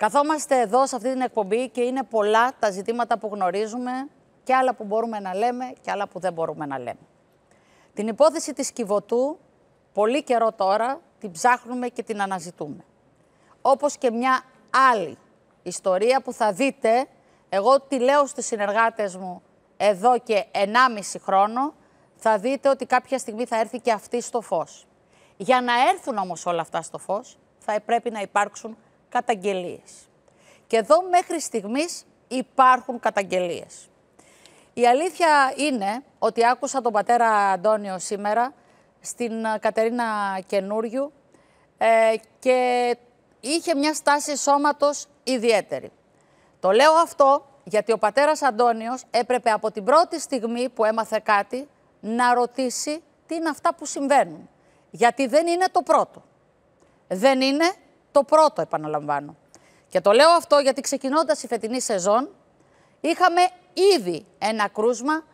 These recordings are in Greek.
Καθόμαστε εδώ σε αυτή την εκπομπή και είναι πολλά τα ζητήματα που γνωρίζουμε και άλλα που μπορούμε να λέμε και άλλα που δεν μπορούμε να λέμε. Την υπόθεση της Κιβωτού, πολύ καιρό τώρα, την ψάχνουμε και την αναζητούμε. Όπως και μια άλλη ιστορία που θα δείτε, εγώ τη λέω στους συνεργάτες μου εδώ και 1,5 χρόνο, θα δείτε ότι κάποια στιγμή θα έρθει και αυτή στο φως. Για να έρθουν όμως όλα αυτά στο φως, θα πρέπει να υπάρξουν καταγγελίες. Και εδώ μέχρι στιγμής υπάρχουν καταγγελίες. Η αλήθεια είναι ότι άκουσα τον πατέρα Αντώνιο σήμερα στην ε, Κατερίνα Καινούριου ε, και είχε μια στάση σώματος ιδιαίτερη. Το λέω αυτό γιατί ο πατέρας Αντώνιος έπρεπε από την πρώτη στιγμή που έμαθε κάτι να ρωτήσει τι είναι αυτά που συμβαίνουν. Γιατί δεν είναι το πρώτο. Δεν είναι το πρώτο, επαναλαμβάνω. Και το λέω αυτό γιατί ξεκινώντας η φετινή σεζόν, είχαμε ήδη ένα κρούσμα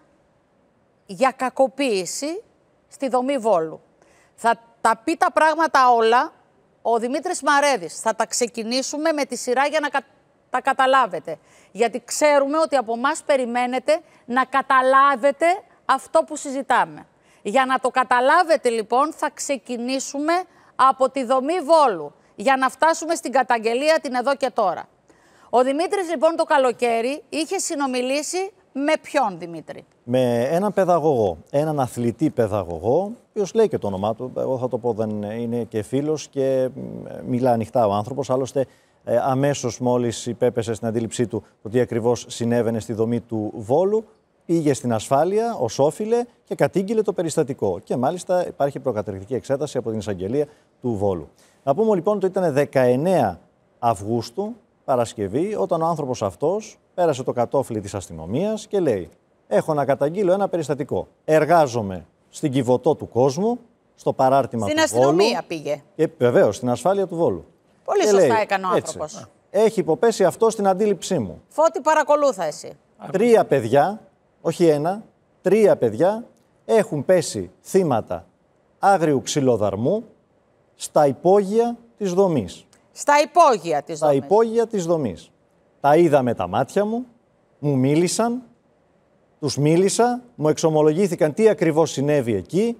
για κακοποίηση στη δομή Βόλου. Θα τα πει τα πράγματα όλα ο Δημήτρης Μαρέδης. Θα τα ξεκινήσουμε με τη σειρά για να τα καταλάβετε. Γιατί ξέρουμε ότι από εμάς περιμένετε να καταλάβετε αυτό που συζητάμε. Για να το καταλάβετε λοιπόν θα ξεκινήσουμε από τη δομή Βόλου για να φτάσουμε στην καταγγελία την εδώ και τώρα. Ο Δημήτρης λοιπόν το καλοκαίρι είχε συνομιλήσει με ποιον Δημήτρη. Με έναν παιδαγωγό, έναν αθλητή παιδαγωγό, ο λέει και το όνομά του, εγώ θα το πω δεν είναι και φίλος και μιλά ανοιχτά ο άνθρωπος, άλλωστε ε, αμέσως μόλις υπέπεσε στην αντίληψή του το τι ακριβώς συνέβαινε στη δομή του Βόλου, πήγε στην ασφάλεια ω όφιλε και κατήγγειλε το περιστατικό. Και μάλιστα υπάρχει προκαταρκτική εξέταση από την εισαγγελία του Βόλου. Να πούμε λοιπόν ότι ήταν 19 Αυγούστου, Παρασκευή, όταν ο άνθρωπος αυτός πέρασε το κατόφλι της αστυνομίας και λέει «Έχω να καταγγείλω ένα περιστατικό. Εργάζομαι στην κυβωτό του κόσμου, στο παράρτημα στην του Βόλου». Στην αστυνομία πήγε. Και, βεβαίως, στην ασφάλεια του Βόλου. Πολύ και σωστά λέει, έκανε ο άνθρωπος. Ναι. έχει υποπέσει αυτό στην αντίληψή μου. Φώτη παρακολούθα εσύ. Τρία παιδιά, όχι ένα, τρία παιδιά έχουν πέσει θύματα άγριου ξυλοδαρμού στα υπόγεια της δομής. Στα υπόγεια της δομής. Στα υπόγεια της δομής. Τα είδα με τα μάτια μου, μου μίλησαν, τους μίλησα, μου εξομολογήθηκαν τι ακριβώς συνέβη εκεί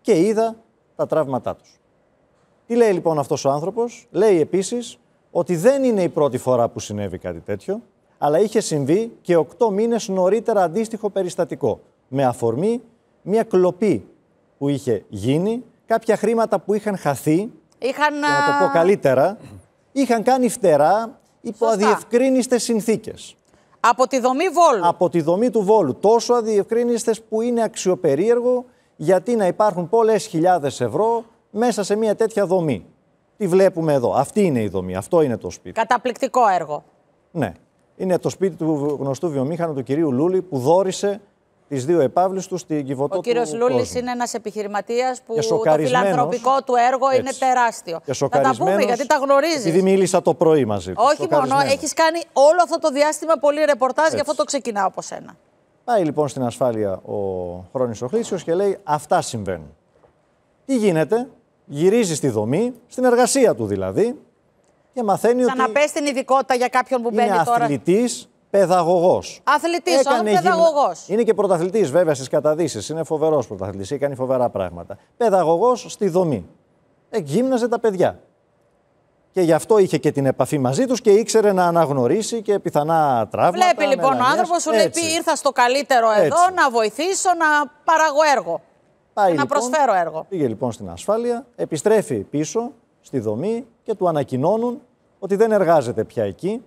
και είδα τα τραύματά τους. Τι λέει λοιπόν αυτός ο άνθρωπος, λέει επίσης ότι δεν είναι η πρώτη φορά που συνέβη κάτι τέτοιο, αλλά είχε συμβεί και οκτώ μήνες νωρίτερα αντίστοιχο περιστατικό, με αφορμή μια κλοπή που είχε γίνει κάποια χρήματα που είχαν χαθεί, είχαν... να το πω καλύτερα, είχαν κάνει φτερά υπό αδιευκρίνιστες συνθήκες. Από τη δομή Βόλου. Από τη δομή του Βόλου. Τόσο αδιευκρίνιστες που είναι αξιοπερίεργο γιατί να υπάρχουν πολλές χιλιάδες ευρώ μέσα σε μια τέτοια δομή. Τι βλέπουμε εδώ. Αυτή είναι η δομή. Αυτό είναι το σπίτι. Καταπληκτικό έργο. Ναι. Είναι το σπίτι του γνωστού βιομήχανου του κυρίου Λούλη που δόρισε τις δύο επαύλου τους στην κυβωτό Ο κύριος Λούλη είναι ένας επιχειρηματίας που το φιλανθρωπικό του έργο είναι τεράστιο. Και θα τα πούμε γιατί τα γνωρίζεις. Επειδή μίλησα το πρωί μαζί του. Όχι μόνο, έχεις κάνει όλο αυτό το διάστημα πολύ ρεπορτάζ, γι' αυτό το ξεκινάω από σένα. Πάει λοιπόν στην ασφάλεια ο Χρόνης Οχλήσιο και λέει: Αυτά συμβαίνουν. Τι γίνεται, γυρίζει στη δομή, στην εργασία του δηλαδή, και μαθαίνει Σαν ότι. να πες την ειδικότητα για κάποιον που μπαίνει είναι τώρα. Παιδαγωγός. Αθλητής, όχι παιδαγωγός. Είναι και πρωταθλητής, βέβαια, στις καταδύσεις. Είναι φοβερός πρωταθλητής, έκανε φοβερά πράγματα. Παιδαγωγός στη δομή. Εκγύμναζε τα παιδιά. Και γι' αυτό είχε και την επαφή μαζί τους και ήξερε να αναγνωρίσει και πιθανά τραύματα. Βλέπει λοιπόν ο άνθρωπος, σου λέει: Ήρθα στο καλύτερο εδώ να βοηθήσω, να παράγω έργο. Πάει, να λοιπόν, προσφέρω έργο. Πήγε λοιπόν στην ασφάλεια, επιστρέφει πίσω στη δομή και του ανακοινώνουν ότι δεν εργάζεται πια εκεί,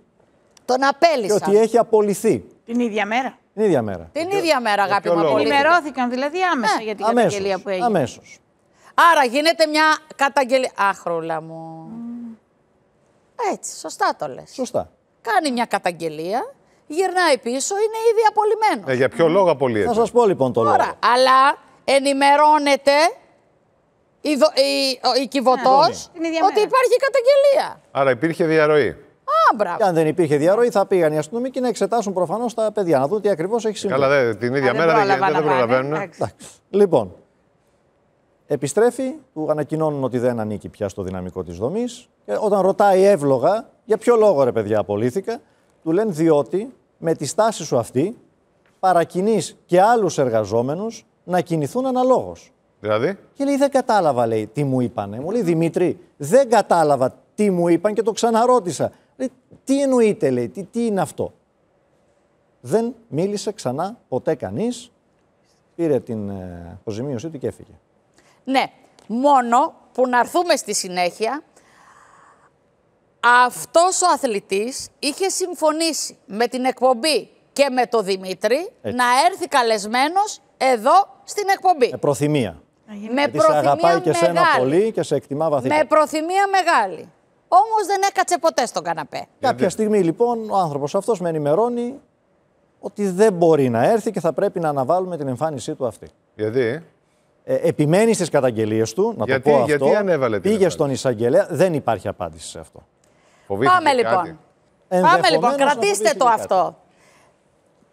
τον απέλησαν. Και ότι έχει απολυθεί. Την ίδια μέρα. Την ίδια μέρα. Την ίδια μέρα, αγάπη μου. Ενημερώθηκαν δηλαδή άμεσα ναι, για την καταγγελία που έγινε. Αμέσως. Άρα γίνεται μια καταγγελία. Αχρόλα μου. Έτσι, σωστά το λες. Σωστά. Κάνει μια καταγγελία, γυρνάει πίσω, είναι ήδη απολυμένο. Ε, για ποιο λόγο απολύεται. Θα σας πω λοιπόν το λόγο. Αλλά ενημερώνεται η, η... η... Ναι. ότι υπάρχει καταγγελία. Άρα υπήρχε διαρροή μπράβο. Και αν δεν υπήρχε διαρροή, θα πήγαν οι αστυνομικοί να εξετάσουν προφανώς τα παιδιά, να δουν τι ακριβώς έχει συμβεί. Καλά, δε, την ίδια μέρα δεν, δεν προλαβαίνουν. Λοιπόν, επιστρέφει, του ανακοινώνουν ότι δεν ανήκει πια στο δυναμικό της δομής. Ε, όταν ρωτάει εύλογα, για ποιο λόγο ρε παιδιά απολύθηκα, του λένε διότι με τη στάση σου αυτή παρακινείς και άλλους εργαζόμενους να κινηθούν αναλόγως. Δηλαδή. Και λέει, δεν κατάλαβα, λέει, τι μου είπανε. Μου λέει, Δημήτρη, δεν κατάλαβα τι μου είπαν και το ξαναρώτησα. Ε, τι εννοείται, λέει, τι, τι είναι αυτό. Δεν μίλησε ξανά ποτέ κανείς. Πήρε την ε, αποζημίωσή του και έφυγε. Ναι, μόνο που να έρθουμε στη συνέχεια, αυτός ο αθλητής είχε συμφωνήσει με την εκπομπή και με τον Δημήτρη να έρθει καλεσμένος εδώ στην εκπομπή. Με προθυμία. Με Γιατί προθυμία σε και σένα πολύ και σε εκτιμά Με προθυμία μεγάλη. Όμως δεν έκατσε ποτέ στον καναπέ. Κάποια στιγμή λοιπόν ο άνθρωπος αυτός με ενημερώνει ότι δεν μπορεί να έρθει και θα πρέπει να αναβάλουμε την εμφάνισή του αυτή. Γιατί? Ε, επιμένει στις καταγγελίες του, να το πω γιατί Ανέβαλε την πήγε στον εισαγγελέα, δεν υπάρχει απάντηση σε αυτό. Φοβήθηκε Πάμε κάτι. λοιπόν. Πάμε λοιπόν, κρατήστε το αυτό.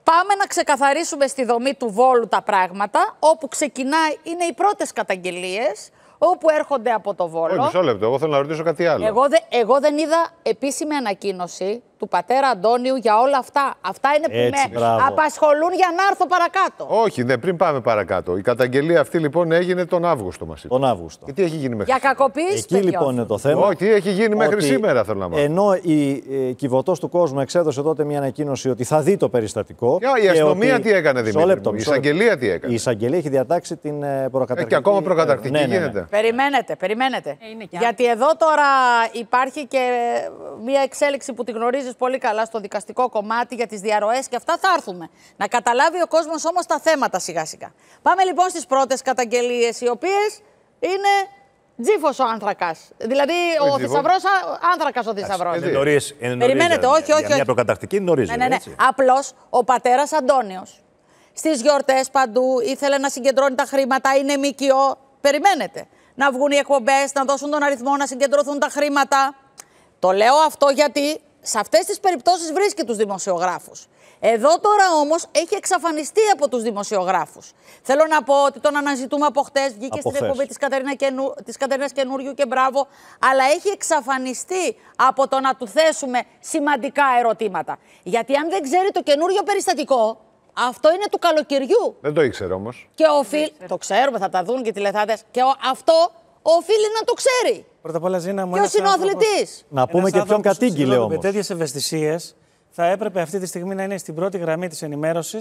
Πάμε να ξεκαθαρίσουμε στη δομή του Βόλου τα πράγματα, όπου ξεκινάει, είναι οι πρώτες καταγγελίες, όπου έρχονται από το Βόλο. Όχι, μισό λεπτό. Εγώ θέλω να ρωτήσω κάτι άλλο. Εγώ, δε, εγώ δεν είδα επίσημη ανακοίνωση του πατέρα Αντώνιου για όλα αυτά. Αυτά είναι που Έτσι, με μπράβο. απασχολούν για να έρθω παρακάτω. Όχι, ναι, πριν πάμε παρακάτω. Η καταγγελία αυτή λοιπόν έγινε τον Αύγουστο, μας Τον Αύγουστο. Και τι έχει γίνει μέχρι Για κακοποίηση. Εκεί λοιπόν είναι το θέμα. Όχι, τι έχει γίνει μέχρι σήμερα, θέλω να μάθω. Ενώ η ε, κυβωτός του κόσμου εξέδωσε τότε μια ανακοίνωση ότι θα δει το περιστατικό. Και, η αστυνομία ότι... τι έκανε, δηλαδή. η εισαγγελία τι έκανε. Η εισαγγελία έχει διατάξει την ε, ε, προκαταρκτική. και ακόμα ναι, ναι. προκαταρκτική γίνεται. Περιμένετε, περιμένετε. Ε, Γιατί εδώ τώρα υπάρχει και μια εξέλιξη που τη γνωρίζει πολύ καλά στο δικαστικό κομμάτι για τις διαρροές και αυτά, θα έρθουμε. Να καταλάβει ο κόσμος όμως τα θέματα σιγά-σιγά. Πάμε λοιπόν στις πρώτες καταγγελίες, οι οποίες είναι Τζίφος ο άνθρακας. Δηλαδή ο θησαυρό, άνθρακας ο θησαυρός. Είναι Περιμένετε, όχι, ε, όχι. όχι. Για μια προκατακτική γνωρίζει. Ναι, ε, ναι, ναι, ναι. Απλώς ο πατέρας Αντώνιος στις γιορτές παντού ήθελε να συγκεντρώνει τα χρήματα, είναι ΜΚΟ. Περιμένετε. Να βγουν οι εκπομπές, να δώσουν τον αριθμό, να συγκεντρωθούν τα χρήματα. Το λέω αυτό γιατί σε αυτές τις περιπτώσεις βρίσκει τους δημοσιογράφους. Εδώ τώρα όμως έχει εξαφανιστεί από τους δημοσιογράφους. Θέλω να πω ότι τον αναζητούμε από χτες, βγήκε από στην εκπομπή της, Κατερίνα Κατερίνας Καινούριου και μπράβο, αλλά έχει εξαφανιστεί από το να του θέσουμε σημαντικά ερωτήματα. Γιατί αν δεν ξέρει το καινούριο περιστατικό, αυτό είναι του καλοκαιριού. Δεν το ήξερε όμως. Και ο Φιλ. Το ξέρουμε, θα τα δουν και οι τηλεθάτε. Και αυτό οφείλει να το ξέρει. Πρώτα απ' όλα, Ζήνα μου. Ποιος είναι ο αθλητής. Να πούμε και ποιον κατήγγειλε όμως. Με τέτοιες ευαισθησίες θα έπρεπε αυτή τη στιγμή να είναι στην πρώτη γραμμή της ενημέρωσης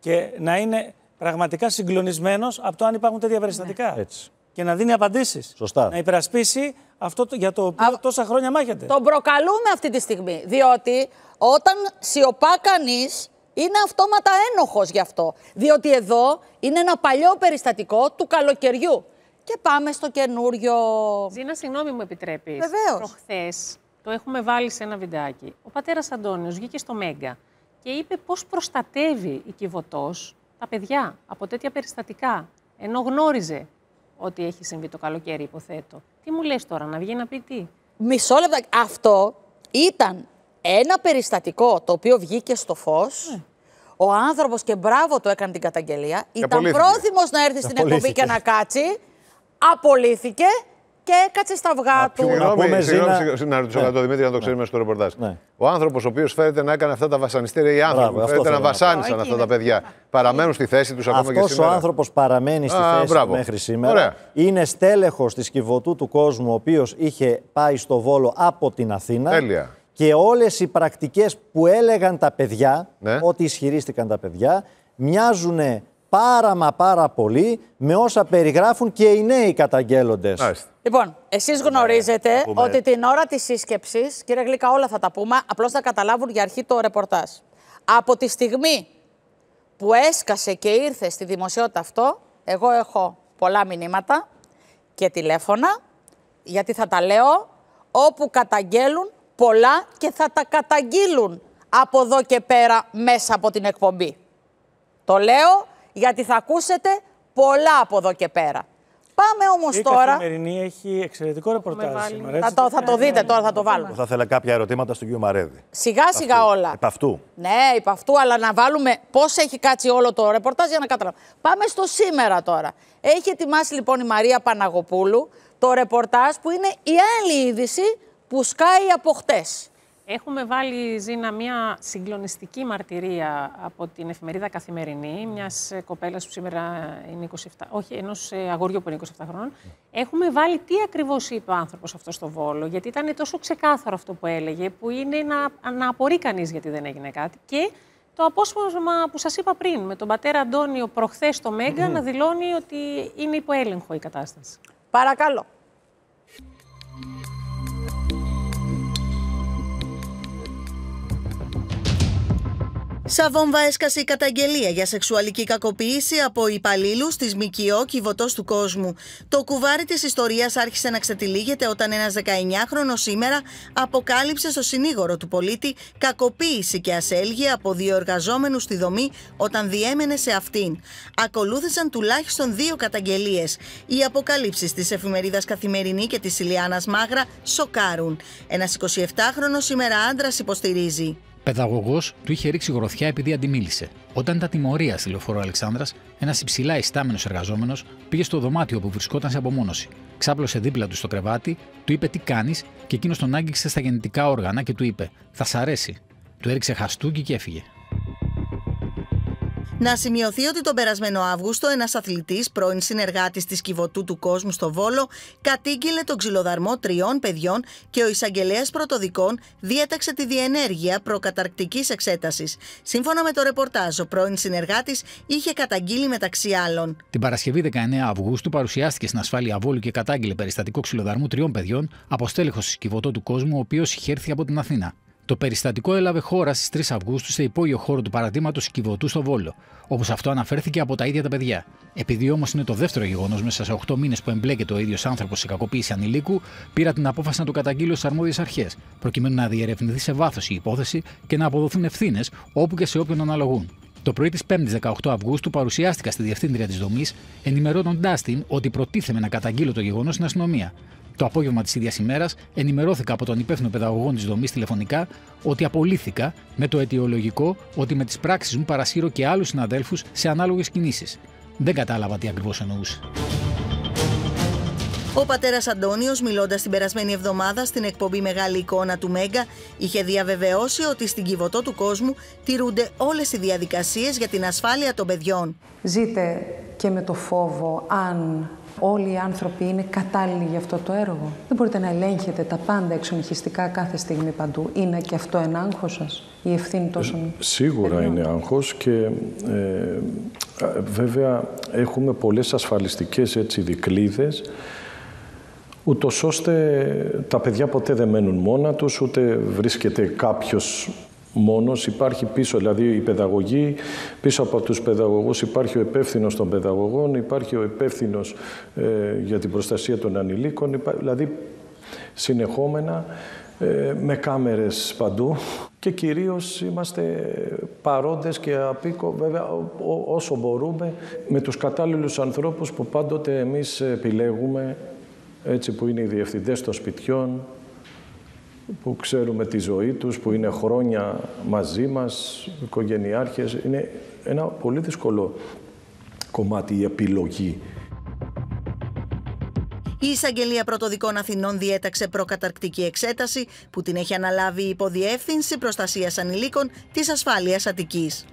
και να είναι πραγματικά συγκλονισμένος από το αν υπάρχουν τέτοια περιστατικά. Ναι, έτσι. Και να δίνει απαντήσεις. Σωστά. Να υπερασπίσει αυτό το, για το οποίο τόσα χρόνια μάχεται. Τον προκαλούμε αυτή τη στιγμή. Διότι όταν σιωπά κανείς, είναι αυτόματα ένοχος γι' αυτό. Διότι εδώ είναι ένα παλιό περιστατικό του καλοκαιριού. Και πάμε στο καινούριο. Ζήνα, συγγνώμη μου επιτρέπεις. Βεβαίως. Προχθές το έχουμε βάλει σε ένα βιντεάκι. Ο πατέρας Αντώνιος βγήκε στο Μέγκα και είπε πώς προστατεύει η κυβωτό τα παιδιά από τέτοια περιστατικά. Ενώ γνώριζε ότι έχει συμβεί το καλοκαίρι, υποθέτω. Τι μου λες τώρα, να βγει να πει τι. Μισό λεπτό. Αυτό ήταν ένα περιστατικό το οποίο βγήκε στο φως. Ε. Ο άνθρωπος και μπράβο το έκανε την καταγγελία. Ήταν πρόθυμος να έρθει στην εκπομπή και να κάτσει απολύθηκε και έκατσε στα αυγά του. Συγγνώμη, να ρωτήσω ναι. κάτι, Δημήτρη, να το ξέρουμε ναι. στο ρεπορτάζ. Ναι. Ο άνθρωπος ο οποίος φέρεται να έκανε αυτά τα βασανιστήρια, οι άνθρωποι φέρεται να βασάνισαν αυτά τα παιδιά, παραμένουν στη θέση τους ακόμα και σήμερα. ο άνθρωπος παραμένει στη θέση του μέχρι σήμερα. Είναι στέλεχος της κυβωτού του κόσμου, ο οποίος είχε πάει στο βόλο από την Αθήνα. Τέλεια. Και όλες οι πρακτικές που έλεγαν τα παιδιά, ό,τι ισχυρίστηκαν τα παιδιά, μοιάζουν πάρα μα πάρα πολύ με όσα περιγράφουν και οι νέοι καταγγέλλοντες. Λοιπόν, εσείς γνωρίζετε ναι, ότι την ώρα της σύσκεψης, κύριε Γλυκά, όλα θα τα πούμε, απλώς θα καταλάβουν για αρχή το ρεπορτάζ. Από τη στιγμή που έσκασε και ήρθε στη δημοσιότητα αυτό, εγώ έχω πολλά μηνύματα και τηλέφωνα, γιατί θα τα λέω, όπου καταγγέλουν πολλά και θα τα καταγγείλουν από εδώ και πέρα μέσα από την εκπομπή. Το λέω γιατί θα ακούσετε πολλά από εδώ και πέρα. Πάμε όμως τώρα. Η καθημερινή έχει εξαιρετικό ρεπορτάζ σήμερα. Έτσι. Θα το, θα το ναι, δείτε ναι, τώρα, θα ναι. το βάλουμε. Θα ήθελα κάποια ερωτήματα στον κύριο Μαρέδη. Σιγά σιγά όλα. Επ' αυτού. Ναι, επ' αυτού, αλλά να βάλουμε πώς έχει κάτσει όλο το ρεπορτάζ για να καταλάβουμε. Πάμε στο σήμερα τώρα. Έχει ετοιμάσει λοιπόν η Μαρία Παναγοπούλου το ρεπορτάζ που είναι η άλλη είδηση που σκάει από χτες. Έχουμε βάλει, Ζήνα, μια συγκλονιστική μαρτυρία από την εφημερίδα Καθημερινή, μιας ε, κοπέλας που σήμερα είναι 27, όχι, ενός ε, αγοριού που είναι 27 χρόνων. Έχουμε βάλει τι ακριβώς είπε ο άνθρωπος αυτός στο βόλο, γιατί ήταν τόσο ξεκάθαρο αυτό που έλεγε, που είναι να, να απορεί κανείς γιατί δεν έγινε κάτι. Και το απόσπασμα που σας είπα πριν, με τον πατέρα Αντώνιο προχθές στο Μέγκα, να δηλώνει ότι είναι υπό η κατάσταση. Παρακαλώ. βόμβα έσκασε η καταγγελία για σεξουαλική κακοποίηση από υπαλλήλους της ΜΚΟ Κιβωτό του Κόσμου. Το κουβάρι της ιστορίας άρχισε να ξετυλίγεται όταν ένας 19χρονο σήμερα αποκάλυψε στο συνήγορο του πολίτη κακοποίηση και ασέλγεια από δύο εργαζόμενου στη δομή όταν διέμενε σε αυτήν. Ακολούθησαν τουλάχιστον δύο καταγγελίες. Οι αποκαλύψεις της εφημερίδας Καθημερινή και της Ηλιάνας Μάγρα σοκάρουν. Ένας 27χρονο σήμερα άντρας υποστηρίζει. Παιδαγωγός του είχε ρίξει γροθιά επειδή αντιμίλησε. Όταν ήταν τιμωρία στη λεωφόρο Αλεξάνδρας, ένας υψηλά ιστάμενος εργαζόμενος πήγε στο δωμάτιο που βρισκόταν σε απομόνωση. Ξάπλωσε δίπλα του στο κρεβάτι, του είπε τι κάνεις και εκείνος τον άγγιξε στα γεννητικά όργανα και του είπε Θα σ' αρέσει. Του έριξε χαστούκι και έφυγε. Να σημειωθεί ότι τον περασμένο Αύγουστο ένας αθλητής, πρώην συνεργάτης της Κιβωτού του Κόσμου στο Βόλο, κατήγγειλε τον ξυλοδαρμό τριών παιδιών και ο εισαγγελέας πρωτοδικών διέταξε τη διενέργεια προκαταρκτικής εξέτασης. Σύμφωνα με το ρεπορτάζ, ο πρώην συνεργάτης είχε καταγγείλει μεταξύ άλλων. Την Παρασκευή 19 Αυγούστου παρουσιάστηκε στην ασφάλεια Βόλου και κατάγγειλε περιστατικό ξυλοδαρμού τριών παιδιών από στέλεχος της του Κόσμου, ο οποίος είχε έρθει από την Αθήνα. Το περιστατικό έλαβε χώρα στις 3 Αυγούστου σε υπόγειο χώρο του παραδείγματο Κιβωτού στο Βόλο, όπως αυτό αναφέρθηκε από τα ίδια τα παιδιά. Επειδή όμως είναι το δεύτερο γεγονός μέσα σε 8 μήνες που εμπλέκεται ο ίδιος άνθρωπος σε κακοποίηση ανηλίκου, πήρα την απόφαση να το καταγγείλω στις αρμόδιες αρχές, προκειμένου να διερευνηθεί σε βάθος η υπόθεση και να αποδοθούν ευθύνες όπου και σε όποιον αναλογούν. Το πρωί της 5η 18 Αυγούστου παρουσιάστηκα στη διευθύντρια της δομής, ενημερώνοντάς την ότι προτίθεμαι να καταγγείλω το γεγονός στην αστυνομία. Το απόγευμα της ίδιας ημέρας ενημερώθηκα από τον υπεύθυνο παιδαγωγό της δομής τηλεφωνικά ότι απολύθηκα με το αιτιολογικό ότι με τις πράξεις μου παρασύρω και άλλους συναδέλφους σε ανάλογες κινήσεις. Δεν κατάλαβα τι ακριβώς εννοούσε. Ο πατέρας Αντώνιος, μιλώντας την περασμένη εβδομάδα στην εκπομπή Μεγάλη Εικόνα του Μέγκα, είχε διαβεβαιώσει ότι στην κυβωτό του κόσμου τηρούνται όλες οι διαδικασίες για την ασφάλεια των παιδιών. Ζείτε και με το φόβο αν όλοι οι άνθρωποι είναι κατάλληλοι για αυτό το έργο. Δεν μπορείτε να ελέγχετε τα πάντα εξονυχιστικά κάθε στιγμή παντού. Είναι και αυτό ένα άγχος σας, η ευθύνη τόσων... Ε, σίγουρα είναι άγχος και ε, ε, βέβαια έχουμε πολλές ασφαλιστικές έτσι δικλίδες ούτως ώστε τα παιδιά ποτέ δεν μένουν μόνα τους, ούτε βρίσκεται κάποιος μόνος, υπάρχει πίσω, δηλαδή η παιδαγωγή, πίσω από τους παιδαγωγούς υπάρχει ο υπεύθυνος των παιδαγωγών, υπάρχει ο υπεύθυνος ε, για την προστασία των ανηλίκων, δηλαδή συνεχόμενα ε, με κάμερες παντού και κυρίως είμαστε παρόντες και απίκο, βέβαια όσο μπορούμε με τους κατάλληλους ανθρώπους που πάντοτε εμείς επιλέγουμε έτσι που είναι οι διευθυντές των σπιτιών, που ξέρουμε τη ζωή τους, που είναι χρόνια μαζί μας, οικογενειάρχες. Είναι ένα πολύ δύσκολο κομμάτι η επιλογή. Η Εισαγγελία Πρωτοδικών Αθηνών διέταξε προκαταρκτική εξέταση που την έχει αναλάβει η Υποδιεύθυνση Προστασίας Ανηλίκων της Ασφάλειας Αττικής.